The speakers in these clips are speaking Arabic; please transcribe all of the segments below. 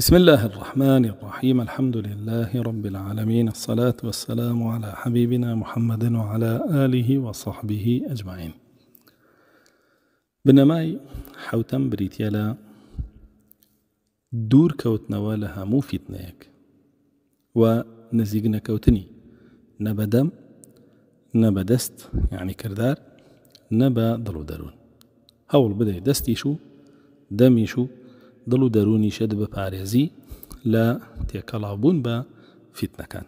بسم الله الرحمن الرحيم الحمد لله رب العالمين الصلاة والسلام على حبيبنا محمد وعلى آله وصحبه أجمعين بنماي حوتم بريتيالا دور كوتنا کەوتنەوە مو هەموو ونزيقنا كوتني نزیک نەکەوتنی يعني نبا بەدەم نە بەدەست یعنی کردار نە بە دڵ و دەروون هەوڵ بدەیت دڵ و دەرونی شەد بە پارێزی لە تێکەڵاوبوون بە فیتنەکان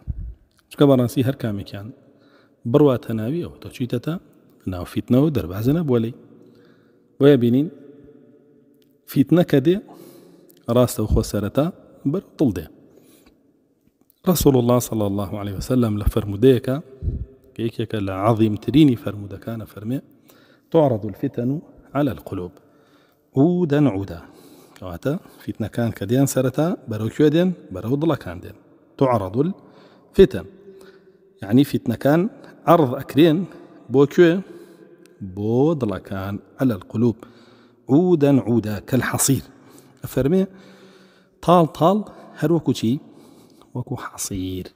چکە كان هەر کامێکیان أو تەناوی ئەو فتنة ناوفیتنەوە دەربازنە بۆلی بۆیە بینین فیتنەکە دێ ڕاستە و خۆسەرەتا بر دڵ ده رسول الله صلى الله عليه وسلم لفرموديك كيكك لعظيم تريني كان فرمي تعرض الفتن على القلوب عودا عودا کەواتە فیتنەکان کە دێن سەرەتا بەرەوکوێ دێن بەرەو دين تعرض الفتن يعني فتنة كان عرض أكرين بۆ بو بۆ دڵەکان على القلوب عودا عودا كالحصير أفرمي طال طال هروكو شي وكو حصير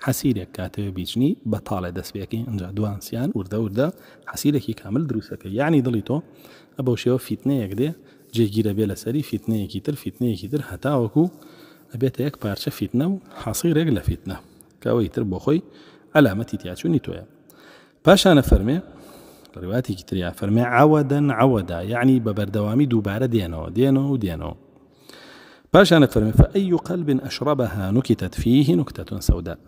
حەسیرێک كاتب بيجني بطالة دس بيكي انجا دوان سيان وردا وردا کامل دروستەکە یعنی يعني دڵی تۆ ئە بەو شێوە فیتنەیەک جێگیرە بێ لەسەری فیتنەیەکی تر فیتنەیەکی تر هەتاوەکو ئەبێتە یەک پارچە فیتنە و حەسیرێک لە فیتنە کەەوەی تر بۆ خۆی ئەلامەتی باشا انا فرمي رواتي ڕواتێکی تریا فرمي عودا عودا يعني بە بەردەوامی دووبارە ديانو ديانو و باشا انا فرمي فأي قلب أشربها نكتت فيه نكتة سوداء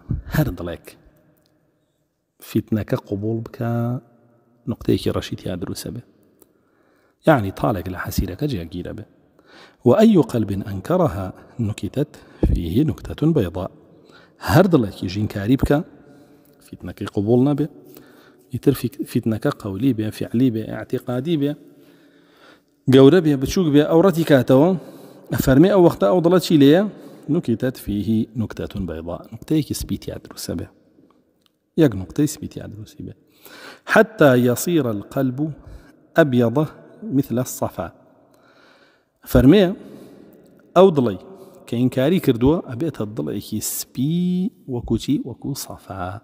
فتنك قبول بك نقطة كي رشيد يا دروس به يعني طالك لحسيرك جاكيرة به وأي قلب أنكرها نكتت فيه نكتة بيضاء هر جين كاريبكا فتنة فیتنەکەی به نەبێ ئیتر فیتنەکە به فعلي به اعتقادي به قورا به بتشوك به بێ ئەو أفرمي أو فەرمی أو وەختە ئەو نكتت فيه نكتة بيضاء فیهی سبيتي بەیڵا به سپیتیا نكتي سبيتي یەک به حتى يصير القلب أبيض مثل الصفا فرمي او ضلي كاري كردوا أبيت الضلعي كي سبي وكوتي وكو صفا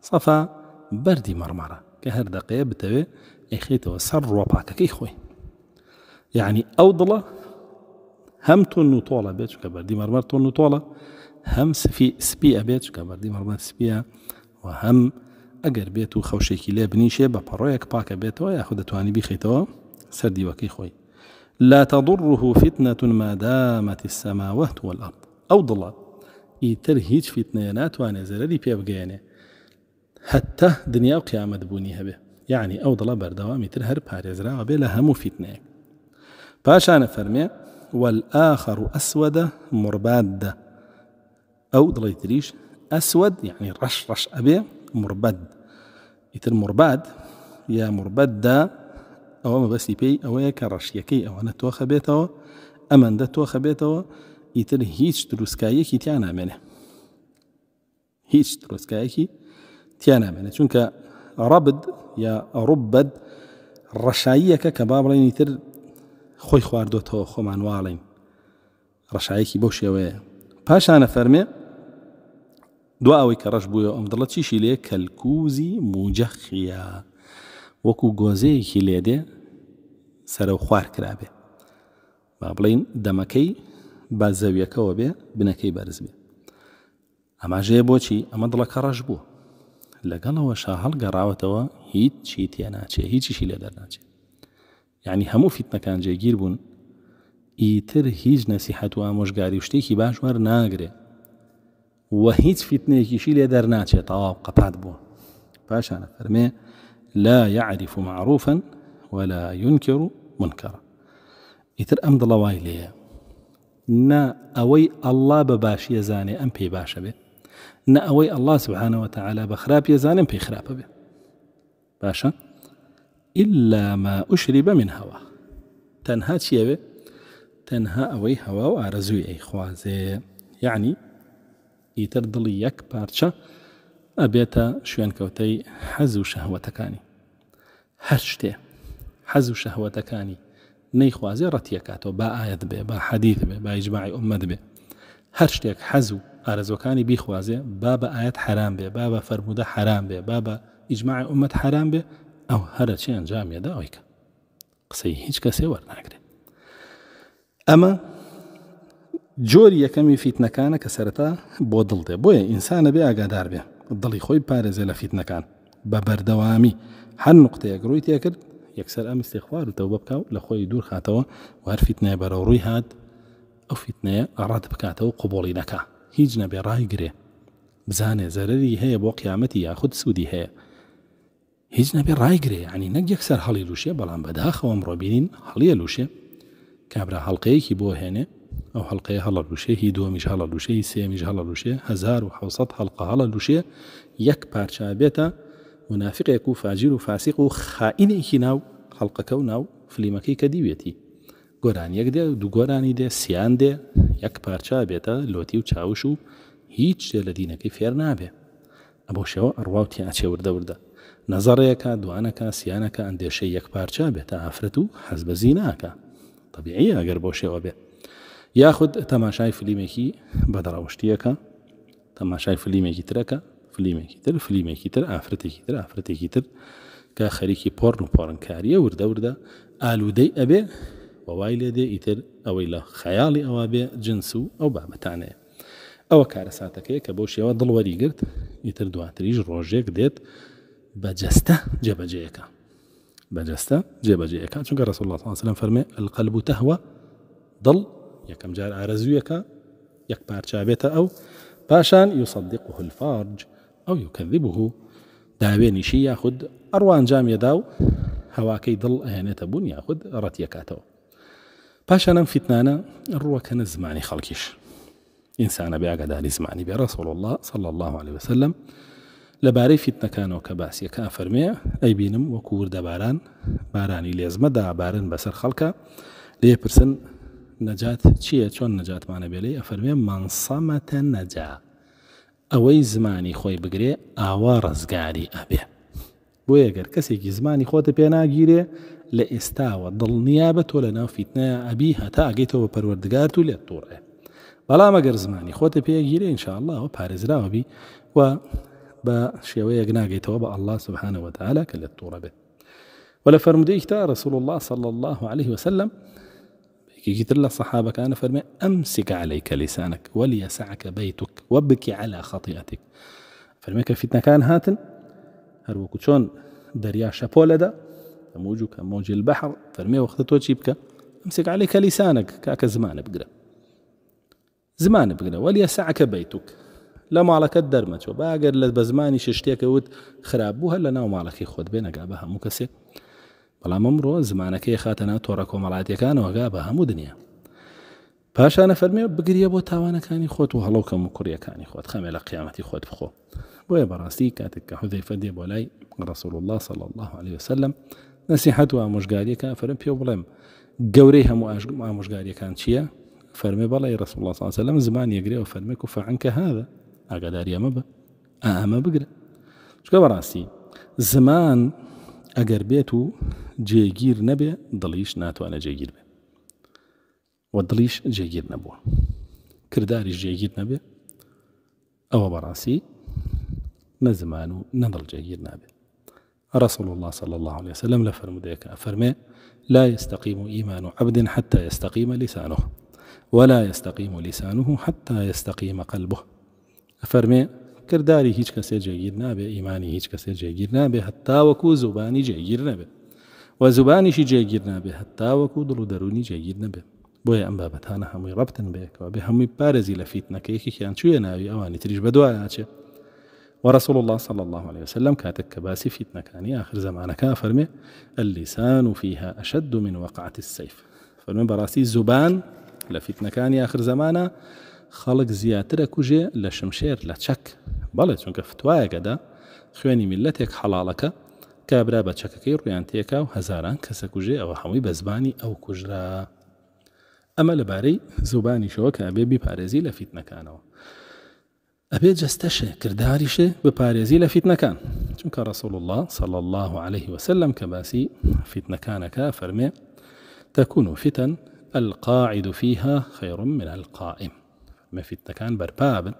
صفا بردي مرمرة كهر دقية بتوي إخيت سر روباك كي خوي يعني أو ضلع هم تونو طولة بيتش كبردي مرمرة تونو طولة هم سفي سبي أبيتش كبردي مرمرة سبيا وهم أجر بيتو خوشي كلاب نيشي لابنيشي ببرويك باكا بيتو ياخد تواني بيخيتو وكي خوي لا تضره فتنة ما دامت السماوات والأرض أو دڵە يتر هيج فیتنەیە ناتوانێت زەرەری پێبگەێنێ حتى دنيا وقيامة بونيها به يعني أو ضلال بردوام يتر هرب هەر پارێزراوە بێ لە هەموو باش أنا فەرمێ والآخر أسود مرباد أو ضلال يتريش أسود يعني رش رش أبي مربد يتر مرباد يا مربددا ئەوە مەبەستی پێی ئەوەیە کە ڕەشیەکەی ئەوەنە تۆخە بێتەوە ئەمەندە تۆخە بێتەوە ئیتر هیچ دروستکایەکی تیان نامێنێ هیچ درۆستکایەکی تیان نامێنە چونکە ڕبد یا ڕوبەت ڕەشاییەکە کە با بڵێنی تر خۆی خواردۆتەوە خۆمان واڵین ڕەشایەکی بەو شێوەیە پاشانە فەرمێ دو ئەوەی کە ڕەش بووە ئەم دڵە چیشی لێ کەلکوزی موجەخیە وەکو گۆزەیەکی لێدێ سەرە خوار کرابێ با بڵین دەمەکەی با زەویەکەەوە بێ بنەکەی بەرز بێ ئەماژەیە بۆچی ئەمە دڵەکە ڕەش بوو لەگەڵەوە شا هەڵگەڕاوەتەوە هیچ چی تێناچێ هیچیشی لە دەرناچێت یعنی هەموو فیتنەکان جێگیر بوون ئیتر هیچ نەسیحەت و ئامۆژگاری شتێکی باشوار ناگرێ وە هیچ فیتنێکیشی لێ دەرناچێت تەواو قەپات بووە پاشانە فەرمێ لا يعرف معروفا ولا ينكر منكرا اتر ام دڵەوای لێە نا اوي الله بباش يزاني ام بي باشا بي نا اوي الله سبحانه وتعالى بخراب يزاني ام بي خراب بي باشا إلا ما أشرب من هوا تنها چیەوێ تنها اوي هەوا و اي ئەی يعني یعنی ئیتر بارشا ئەبێتە شوێنکەوتەی حەز و شەهوەتەکانی هەر شتێ حەز و شەهوەتەکانی نەیخوازیێ ڕەتیەکاتەوە با ئاەت بێ با حەدیت بێ با ئیجمماعی ئومەد بێ هەر شتێک حەز و ئارزۆەکانی بیخوازێ با بە ئاەت حرام بێ با بە فەرموودە حرام بێ با بە ئیجمماعی ئومەد حرام بێ ئەو هەرە چی ئەنجامێدا ئەویکە قسەی هیچ کەسێ وەرناگرێت ئەمە جۆری یەکەمی فیتنەکانە کە سەرەتا بۆ دڵ دێ بۆیە ئینسانە بێ ئاگادار بێ دڵی خۆی پارێزێ لە فیتنەکان بە بەردەوامی هەر نقطەیەک ڕووی تێکرد یەکسەر ئەم استێخوار و تەوبە بکاو لە خۆی دوور خاتەوە وار فیتنەیە بەرەو ڕووی هات ئەو فیتنەیە ئەڕات بکاتەوە قوبڵی نەکە هیچ نەبێ ڕای گرێ بزانێ زەرری هەیە بۆ قیامەتی یاخود سوودی هەیە هیچ نەبێ ڕایگرێ عنی نەک یەکسەر هەڵی لووشێ بەڵام بەداخەوەم ڕۆبیین هەڵیە لووشێ کابرا هەڵلقەیەکی بۆ هێنێ ئەو هەڵلقەیە هەڵە لووشێ هی دووەمیش هەڵە لووشەی سێمیش هەڵە لووشێ 1970 هەڵقە هەڵە لووشێ یەک پارچا بێتە منافقێک و فاجیر و فاسیق و خائینێکی ناو هەڵلقەکە و ناو فلیمەکەی کە دیوێتی گۆران یەک دێ دو گۆرانی دێ سیان دێ یەک پارچا بێتە لۆتی و چاوش و هیچ شتێ لە دینەکەی فێر نابێ ئەبۆ شێوە ئەڕواوتیان چێوردەوردە نەزەڕەیەەکە دوانەکە سیانەکە ئەندێشەی یەک پارچا بێتە ئافرەت و حەز بەزی ناکە طبیعی ئەگەر بۆ شێوە بێ یاخود تەماشای فلیمێکی بەدەڕەوەشتیەکە تەماشای فلیمێکی ترەکە فلیمێکی تر فلیمێکی تر ئافرەتێکی تر ئافرەتێکی تر کە خەریکی پۆرن و پۆڕنکاریە وردەوردە ئالوودەی ئەبێ وەوای لێدێ ئیتر ئەوەی لە خەیاڵی ئەوە بێ جنس و ئەو بابەتانەیە ئەوە کارە ساتەکەی کە بۆ شێوە دڵوەری گرت ئیتر دواتریش ڕۆژێک دێت بەجەستە جێبەجێەکە بەجەستە جێبەجێەکە چونکە رسول الله وسلم فەرمێ القلب تهوى ضل يكم جار باشان يصدقه الفارج أو يكذبه دابين شي ياخد أروان جام يداو هواكي ضل و بون ياخد ئەهێنێتە يكاتو باشان فتنانا الروا كان ڕوەکەنە زمانی إنسان ئینسانە بێگەداری زماني بێ رسول الله صلى الله عليه وسلم لباري فتنة كانو كباس يكا ئەفەرمێ أي بينم وكور دباران باراني لێزمە باران بسر خالكا ليه برسن نەجات چییە چۆن نەجاتمانە بێلی ئەفەرمێ مانسەمەتە نەجا ئەوەی زمانی خۆی بگرێ ئاوا ڕزگاری ئەبێ بۆ یەگەر کەسێکی زمانی خۆتە پێناگیرێ لە ئێستاوە دڵنیا بە تۆ لە ناو فیتنەیە ئەبی هەتا ئەگەیتەوە پەروەردگارت و لێت تووڕێ بەڵام ئەگەر زمانی خۆتە پێگیرێ انشاءله پارێزراوەبی و بە شێوەیەک ناگەیتەوە بە ئەلله سبحانەوەتەعالا کە لە تووڕە بێت ولا فرمدي كتاب رسول الله صلى الله عليه وسلم يقول الصحابة كان فرمي أمسك عليك لسانك وليسعك بيتك وبكي على خطيئتك فرمي كفتنا كان هاتن هربو كتشون دريا شابولا دا موجو كموج البحر فرمي وقتت وجيبك أمسك عليك لسانك كاك زمان بقرا زمان بقرا وليسعك بيتك لا مالك الدرمت وباقر لبزماني ششتيك ود خرابوها لنا ومالك يخوت بينك أبها مكسر بەڵام ئەمڕۆ زمانەکەی خاتەنا تۆڕە کۆمەڵاتیەکانەوە گا بە همو دنیا پاشانە انا بگریە بۆ بو خۆت و هەڵوکەم و کوڕیەکانی خۆت خەمێ خامي لا قيامتي خوت بخو بو کاتێک کە حودەی فەدێ بۆ لای رسول الله صلى الله عليه وسلم نسیحەت و ئامۆژگاریەکە فەرم پێ بڵێم گەورەی هەموو ئامۆژگاریەکان چییە؟ فەرمی بەڵی رسول الله صلی وسلم زمان یەگرێەوە فەرمیک كفا عنك هذا ئاگاداری ئەمە بە اما بگرە چکە بەڕاستی زمان ئەگەر جيجير نبي ضليش ناتو أنا جيجير و وضليش جيجير نبو کردداریش جيجير نبي أو براسي نزمانو نضل جيجير نبي رسول الله صلى الله عليه وسلم لفرم ديك أفرمي لا يستقيم إيمان عبد حتى يستقيم لسانه ولا يستقيم لسانه حتى يستقيم قلبه أفرمي كرداري هيك كسر جيجير نبي إيماني هيك كسر جيجير نبي حتى وكو زباني جيجير نبي و زبانیشی جێگیر نابێ هەتا وەکو دڵ و دەرونی جێگیر نەبێ بۆیە به بابەتانە و به همی پارزی لفیت نکه یکی که چوێ ناوی اوانی تریش بە دوای و ورسول الله صلى الله عليه وسلم كاتك كباسي نکانی آخر زمانك فرمي اللسان فيها أشد من وقعة السيف فرمي براسي زبان نکانی آخر زمانا خلق زیاترە کوژێ لە شمشێر لە که بەڵێ چونکە فتوایەکەدا خوێنی میلەتێک حەڵالەکە کابرا بەچەکەکەی ڕویان تێکا و هزاران کەسە کوژێ او هەمووی بە او ئەو اما ئەمە لەبارەی زوبانیشەوە کە ئەبێ بیپارێزی لە فیتنەکانەوە ئەبێ جستشه کردداریشێ بە پارێزی لە كان چونکە رسول الله صلى الله عليه وسلم كباسي فتنة كان فەرمێ تكون فتن القاعد فيها خير من القائم ما كان بەرپابن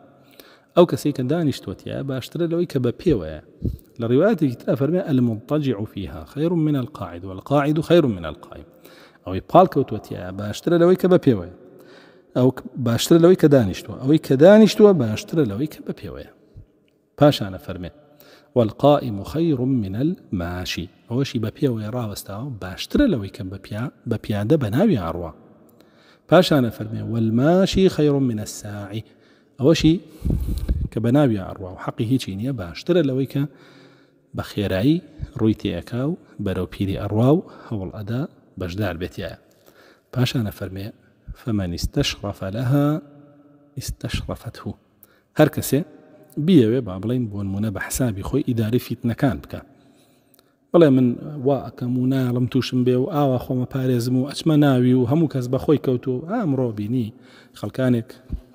أو کەسی کە دانیشتوەتیە باشترە لەوەی کە بە پێوەیە لە ڕیواتێکی المضطجع فيها خير من القاعد والقاعد خير من القائم ئەوەی پاڵکەوتوەتیە باشترە لەوەی کە بە پێوەیە ئەو باشترە لەوەی کە أو ئەوەی کە دانیشتووە باشترە لەوەی کە بە والقائم خير من الماشي ئەوەشی بە پێوەیە ڕاوەستاوە باشترە لەوەی کەم بە پیادە بە ناوی ئاڕوە پاشانە والماشي خير من الساعي ئەوەشی کە بە ناوی ئاڕوا و حەقی هیچی نییە باشترە لەوەی کە بە خێرایی ڕووی تێەکا و بەرەو پیری ئەڕوا و هەوڵ ئەدا بەشدار بێتیە پاشانە فەرمێ فەمەنیستەش ڕەفەلەها ئستەش ڕەفەت و هەر کەسێ بیەوێ با بڵین بۆ نمونە بە حسابی خۆی ئیداری فیتنەکان بکە بڵێ من وا ئەەکەم و ناڵم تووشم بێ و ئاوا خۆمە پارێزم و ئەچمە ناوی و هەموو کەس بە خۆی کەوتو ئامڕۆ بینی خەڵکانێک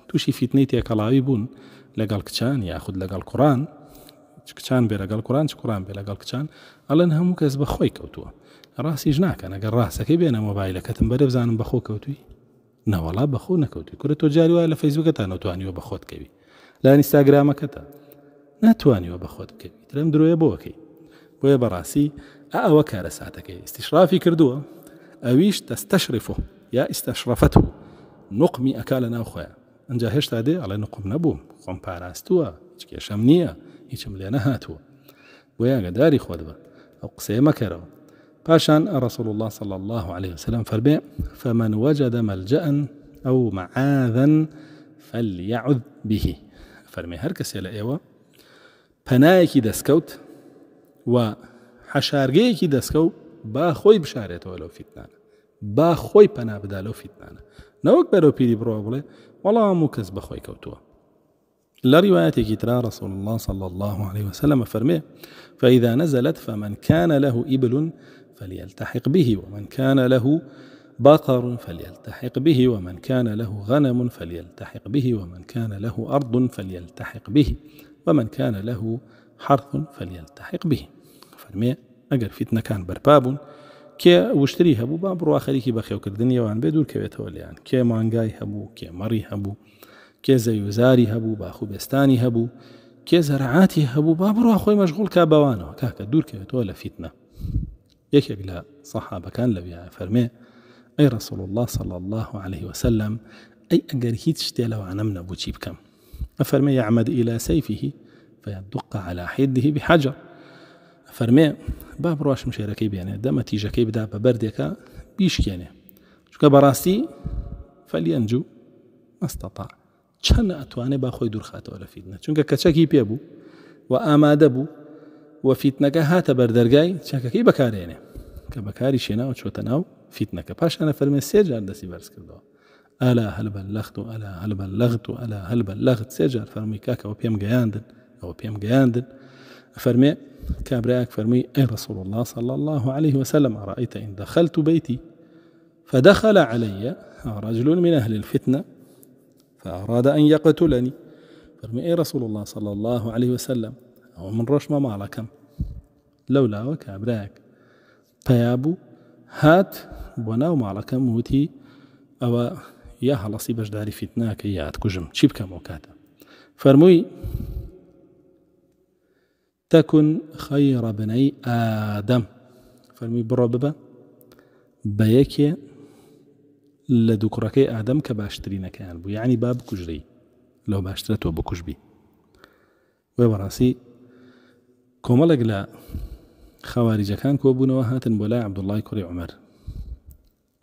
تووشی فیتنەی تێکەڵاوی بوون لەگەڵ کچان یاخود لەگەڵ کوڕان کچان بێ لەگەڵ کوڕان چ کوڕان بێ لەگەڵ کچان ئەلەن هەموو کەس بەخۆی کەوتووە ڕاستیش ناکەن ئەگەر ڕاستەکەی بێنە مۆبایلەکەتم بەرە بزانم بەخۆ کەوتوی نەوەڵا بەخۆ نەکەوتی کورە تۆ جاری وایە لە فەیسبوکەتان ناتوانیوە بەخۆت کەوی لا ئینستاگرامەکەتە ناتوانیوە بەخۆت بکەوی ترم درۆیە بۆەکەی بۆیە بەڕاستی ئەوە کارە ساتەکەی استیشرافی کردووە ئەویش دەستەشرفۆ یا ئیستا شرەفەت و نقمی ئەکا لە ناوخۆیان انجا هشتا دي على نقم نەبووم خۆم پاراستووە هیچ کێشەم نییە هیچم لێ نەهاتووە بۆ یاگەداری خۆت بە ئەو قسەیە مەکەرەوە پاشان رسول الله صلى الله عليه وسلم فربيع فمن وجد ملجأ أو معاذا فليعذ به فرمي هركس يلا ايوا ئێوە دسكوت و حەشارگەیەکی دەستکەوت با خوي بشارێتەوە ولو فیتانە با خوي پەنا بدا لەو نوك برو بەرەو پیری بڕۆ بڵێ وەڵام و کەس بەخۆی کەوتووە لە ڕواەتێکی تررا الله صلى الله عليه وسلم فرمي فإذا نزلت فمن كان له إبل فليلتحق به ومن كان له بقر فليلتحق به ومن كان له غنم فليلتحق به ومن كان له أرض فليلتحق به ومن كان له حرث فليلتحق به أجر فتنة كان بربابٌ کێ وشتری هەبوو با بڕوا خەریکی بە وان بێ دوورکەوێتەوە لیان كي مانغاي هبو كي مري هبو كي زيوزاري هبو باخو بستاني هبو كي زرعاتي هبو بابرو اخوي مشغول كابوانا كاكا دور كي لە فتنه يك لە صحابه كان لبيع فرمي اي رسول الله صلى الله عليه وسلم اي ئەگەر هیچ شتێ لەوانەم نەبوو چی يعمد إلى سيفه فيدق على حده بحجر فەرمێ با بڕاشم شێرەکەی بێنێ دەمەتیژەکەی بدا بيش بەردێکە بیشکێنێ چکە بەڕاستی فەلیەنجو استطاع چن اتوانه با ولا دوورخاتەوە چون فیتنە چونکە کەچەکی پێبوو و ئامادە بوو وە فیتنەکە هاتە بەردەرگای چەکەکەی بەکارێنێ کە بەکاری و چۆتە ناو فیتنەکە پاشانە فەرمێ سێجار دەستی بەرز الا ئەلا هەلبە الا و ئەلا الا لەغت و ئەلا هەلبە لەغت سێجار فەرمی کاکەەوە پێم گەیاندن ئەوە پێم گەیاندن فرمي كابراك فرمي أي رسول الله صلى الله عليه وسلم أرأيت إن دخلت بيتي فدخل علي رجل من أهل الفتنة فأراد أن يقتلني فرمي أي رسول الله صلى الله عليه وسلم أو من رشم مالك لولا وكابراك طيابو هات بنا مالك موتي أو يا هلا بەشداری داري فتنة کوژم چی بکەم ئەو کاتە تكن خير بني آدم فرمي بربا بيك لذكرك آدم كباشترين كان بو يعني باب كجري لو باشترت وبكش بي براسي كمالك لا خوارج كان كوبون وهات بلا عبد الله كري عمر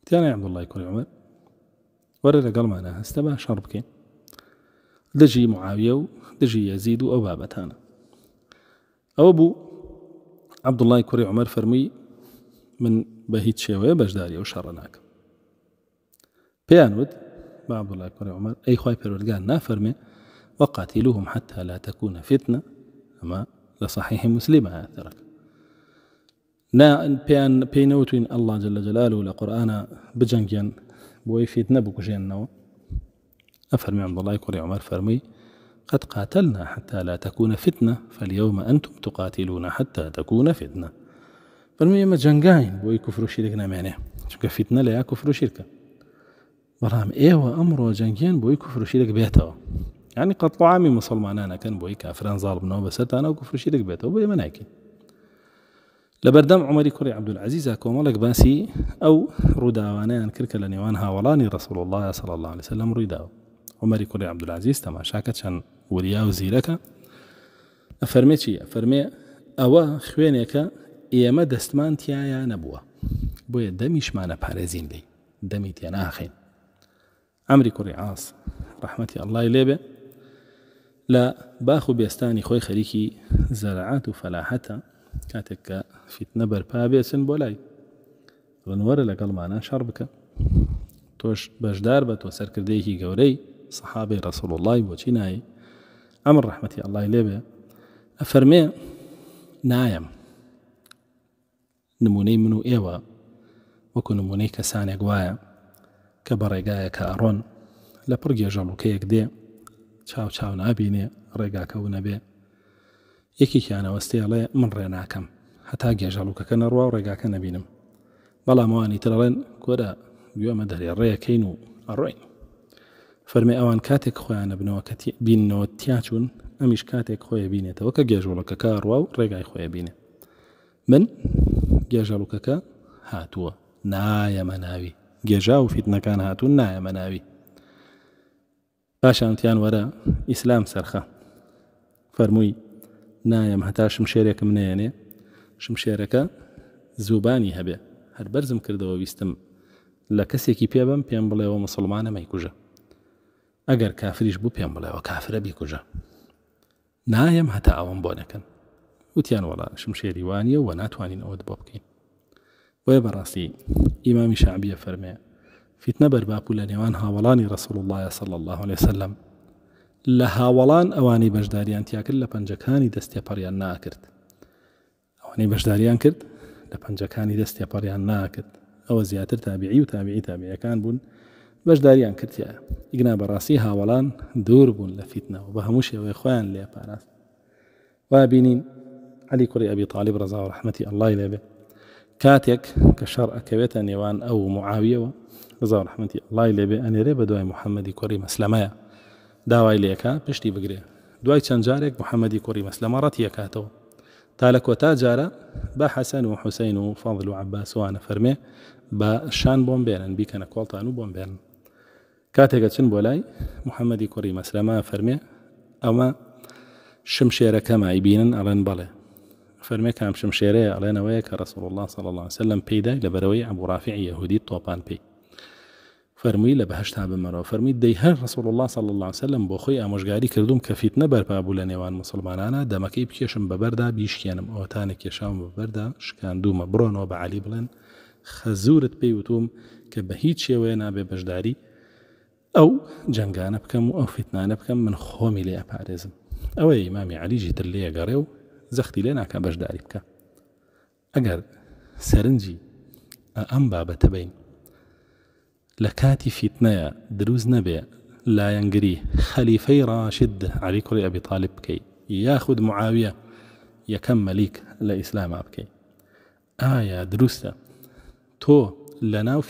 تيانا عبد الله كري عمر ورد لقل معناها استبع شربك دجي معاوية دجي يزيد وأبابتانا أبو عبد الله كوري عمر فرمي من بە هیچ شێوەیە بەشداری و بيانود ناکەم پێیان وت با عبدوڵای کوڕی عمەر ئەی وقاتلوهم حتى لا تكون فتنة أما لصحيح مسلم أثرك نا بيان بينوتين الله جل جلاله قرآن بجنجين بوي فتنة بكجين نو أفرمي عبد الله كوري عمر فرمي قد قاتلنا حتى لا تكون فتنة فاليوم أنتم تقاتلون حتى تكون فتنة فالمهم جنگاين بوي كفر وشرك نمانه شو فتنة لا كفر وشركة بەڵام ئێوە ئەمڕۆ جەنگیان بۆی کوفرشیرێک بێتەوە ینی قەتڵعامی مسلمانانەکەن بۆی کافران زاڵ بنەوە بەسەرتانە و کوفرشیرێک بێتەوە بۆ بيته بو يمناكي عمەری عمري كري عبد باسی كومالك باسي أو رداوانا لە نێوان ولاني رسول الله صلى الله عليه وسلم رداوانا عمەری کوڕی عبدولازیز تەماشاکە چەند وریا و زیرەکە ئەفەرمێ چیە فەرمێ ئەوە خوێنێکە ئێمە دەستمان تایە نەبووە بۆیە دەمیشمانە پارێزین دەی دەمی تێناخین ئەمری کوڕی ئاس ڕحمەتی ئەلای لێبێ لە باخ و بێستانی خۆی خەریکی زەرعات و فەلاحەتە کاتێک کە فیتنە بەرپا بێچن بۆ لای ڕنوەرە لەگەڵمانە شەڕ بکە تۆش بەشدار بە تۆ سەرکردەیەکی گەورەی سەحابی ڕسول اللهی بۆچی نایی ئەمە ڕحمەتی ئەلای لێبێ ئەفەرمێ نایم نمونەی من و ئێوە وەکو نمونەی کەسانێک وایە کە بە ڕێگایە کە ئەڕۆن لە پڕ گێژەڵوکەیەک دێ چاو چاو نابینێ ڕێگاکە و نەبێ یەکێکیانەوەستێڵێ من ڕێناکەم هەتا گێژەڵوکەکە نەڕوا و ڕێگاکە نەبینم بەڵام وانی ترڵێن گۆرە گوێمە دەرێ ڕێەکەین و ئەڕۆین فەرمی ئەوان کاتێک خۆیانە بنەوە کە بینەوە تیاچون ئەمیش کاتێک خۆیە بینێتەوە کە گێژوڵەکە کارڕوا و ڕێگای خۆیە بینێ من گێژەڵوکەکە هاتووە نایەمە ناوی گێژا و فیتنەکان هاتوون نایەمە ناوی پاشانتیان وەرە ئیسلام سەرخە فەرمووی نایم هەتا شمشێرێکم نێنێ شمشێرەکە زوبانی هەبێ هەر بەرزم کردەوە ویستم لە کەسێکی پێبم پێم بڵێەوە مسلمانە مەیکوژە ئەگەر کافریش بوو پێم بڵێەوە کافرە بیکوژە نایم هەتا ئەوم بۆ نەکەن وتیان وڵا شم شێریوانیە و ناتوانین ئەوەت بۆ بکەین بۆیە بەڕاستی ئیمامی شعبیە فەرمێ فیتنە بەرباپوو لە نێوان هاوڵانی ڕسول اللهە سەڵ الله عليه وسلم لە هاوڵان ئەوانی بەشداریان تیاکرد لە پەنجەکانی دەستێپەڕیان ناکرد ئەوانەی بەشداریان کرد لە پەنجەکانی دەستێپەڕیان ناکرد ئەوە زیاتر تابیعی و تابیعی تابیەکان بوون بەشداریان کردیا ئیگنا بەڕاستی هاوەڵان دوور بوون لە فیتنەوە بە هەموو شێوەی خۆیان لێ پاراست وا بینین علی کوڕی ئەبی تاالب ڕزا و ڕحمەتی ئەلای لێبێ کاتێک کە شەڕ ئەکەوێتە نێوان ئەو معاویەوە ڕزا و ڕحمەتی ئەلای لێبێ ئەنێرێ بە دوای محەممەدی کوڕی مەسلمەیە داوای لێکە پشتی بگرێ دوای چەند جارێک محەممەدی کوڕی مەسلمە ڕەتیەکاتەوە تا لە کۆتا جارە بە حەسەن و حوسین و فاضل و عباسوانە فەرمێ بە شان بۆم بێنن بیکەنە کۆڵتان و بۆم بێنن کاتێکە چن بۆ لای محەممەدی کوڕی فرمي اما شمشيره كما يبين ئەڵێن بەڵێ فرمي كام شمشيره ئەڵێنەوەیە کە رسول الله صلى الله عليه وسلم لەبەرەوەی ئەبوڕافی یهودی تۆپان پێی بي فرمي بەهشتا بمەرەوە فرمي دي هەر رسول الله صلى الله عليه وسلم بوخي ئامۆژگاری كردوم كفيت فیت ابو بوو لە نێوان مسلمانانە دەمەکەی بکێشم بەبەردا بیشکێنم ئەوتانە کێشام برونو شکاندومە بلن بە بيوتوم بڵێن خەزورت ببشداري وتوم او جەنگانە بکەم و ئەو فتنانە بکەم من خومي لێ او ئەوەی مامی علیژی تر لێگەڕێ و زەختی لێ ناکە بەشداری بکە اگر سەرنجی ام بابەتە بین لە فتنه دروز دروست لا لایەنگری خليفه راشد علي کوڕی ابي طالب كي ياخذ معاويه یەکەم مەلیک لە ئیسلاما بکەیت ئایا دروستە تۆ لە ناو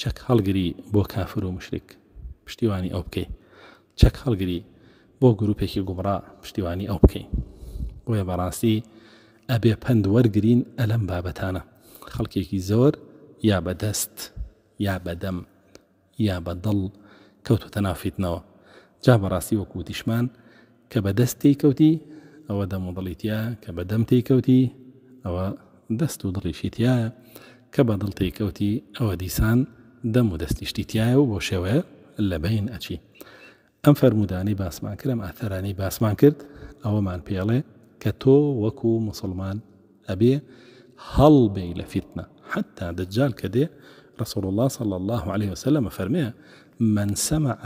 چەک هەڵگری بۆ کافر و مشرک پشتیوانی ئەو بکەی چەک هەڵگری بۆ گرروپێکی گومڕا پشتیوانی ئەو بکەین بۆیە بەڕاستی ئەبێ پند وەرگرین ئەلەم بابەتانە خەڵکێکی زۆر یا بەدەست یا بەدەم یا بەدڵ کەوتوتە نافیتنەوە جا بەڕاستی وەکو دیشمان کە بەدەستی کەوتی ئەوە دەموڵیتە کە بەدەم تی کەوتی ئەوە دەست و دڵیشیتیایە کە بە دڵ تێکەوتی ئەوە دیسان دم و دەستیشتی تایە و بۆ لبین لە ام ئەچی باس فەرمودانی باسمان کرد ئەم ئاثەرانی باسمان کرد من پیاله کە تۆ وەکو مسلمان ابی حل بێ لفتنه حتی دجال کە رسول الله صلى الله عليه وسلم فرمي من سمع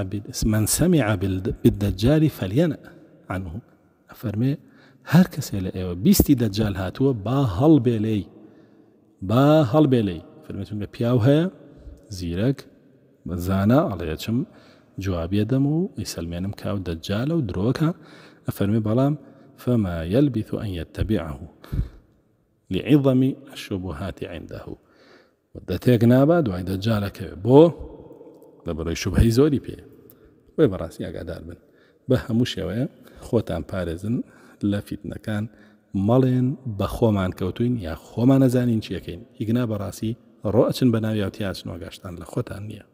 من سمع بالدجال فلينأ عنه فرمي هر کەسێ لە ئێوە بیستی دەجال با هل بێ با هل بێ لێی فرمێتون بياو پیاو زیرەک زانە ئەڵەیەچم جوابیە دەم و ئیسلمێنم کاو دەجالە و درۆکە ئەفەرمی بەڵام فما يلبث أن يتبعه لعظم الشبهات عنده ودتێک نابا دوای دەجارەکەوێ بۆ لەبڕی شوبهی زۆری پێ وی بەڕاستی ئاگادار بن بە هەموو شێوەیە خۆتان پارێزن لە فیتنەکان مەڵێن بە خۆمان کەوتوین یا خۆمان نەزانین چیەکەین ئیگنا بەڕاستی ڕۆ ئەچن بە ناوی یاوتیاچنەوە گەشتان لە خۆتان نییە